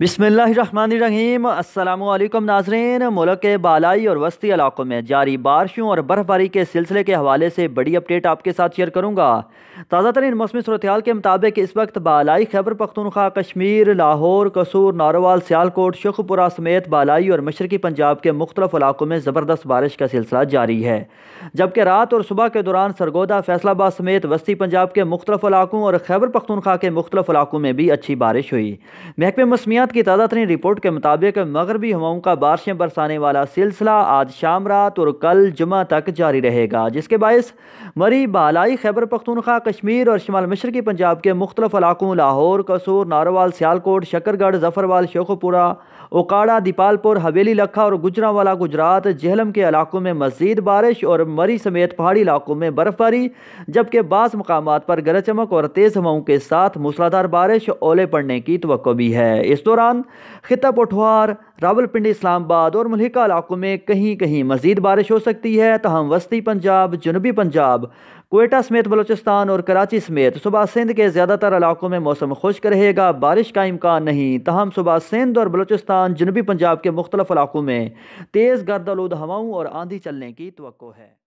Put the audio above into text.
बिसमीम अल्लाम नाजरीन मुल्क के बालाई और वस्ती इलाकों में जारी बारिशों और बर्फबारी के सिलसिले के हवाले से बड़ी अपडेट आपके साथ शेयर करूँगा ताज़ा तरीन मौसमी सूरत के मुताबिक इस वक्त बालाई खैबर पख्तनख्वा कश्मीर लाहौर कसूर नारोवाल सियालकोट शेखपुरा समेत बालाई और मशरकी पंजाब के मुख्तलिफ इलाकों में ज़बरदस्त बारिश का सिलसिला जारी है जबकि रात और सुबह के दौरान सरगोदा फैसलाबाद समेत वस्ती पंजाब के मुख्तलिफ इलाकों और खैबर पख्तनख्वा के मुख्तलिफ इलाकों में भी अच्छी बारिश हुई महकमे मौसमिया मौसमियात की ताज़ा तरीन रिपोर्ट के मुताबिक मगरबी हवाओं का बारिशें बरसाने वाला सिलसिला आज शाम रात और कल जुमा तक जारी रहेगा जिसके बायस मरी बालाई खैबर पख्तूनखा कश्मीर और शुमाल मशरकी पंजाब के मुख्तलिफ इलाकों लाहौर कसूर नारोवाल सियालकोट शक्करगढ़ जफरवाल शेखोपुरा ओकाड़ा दीपालपुर हवेली लखा और गुजरावाला गुजरात जहलम के इलाकों में मजीद बारिश और मरी समेत पहाड़ी इलाकों में बर्फबारी जबकि बास मकाम पर गरज चमक और तेज़ हवाओं के साथ मूसलाधार बारिश ओले पड़ने की तो भी है इस दौरान दौरान खिता पठवार रावलपिंडी इस्लामाबाद और मलिका इलाकों में कहीं कहीं मजीद बारिश हो सकती है तहम वस्ती पंजाब जनूबी पंजाब कोयटा समेत बलोचिस्तान और कराची समेत सुबह सिंध के ज़्यादातर इलाकों में मौसम खुश्क रहेगा बारिश का इम्कान नहीं तहम सुबह सिंध और बलोचिस्तान जनूबी पंजाब के मुख्तलिफ इलाकों में तेज़ गर्द आलूद हवाओं और आंधी चलने की तो है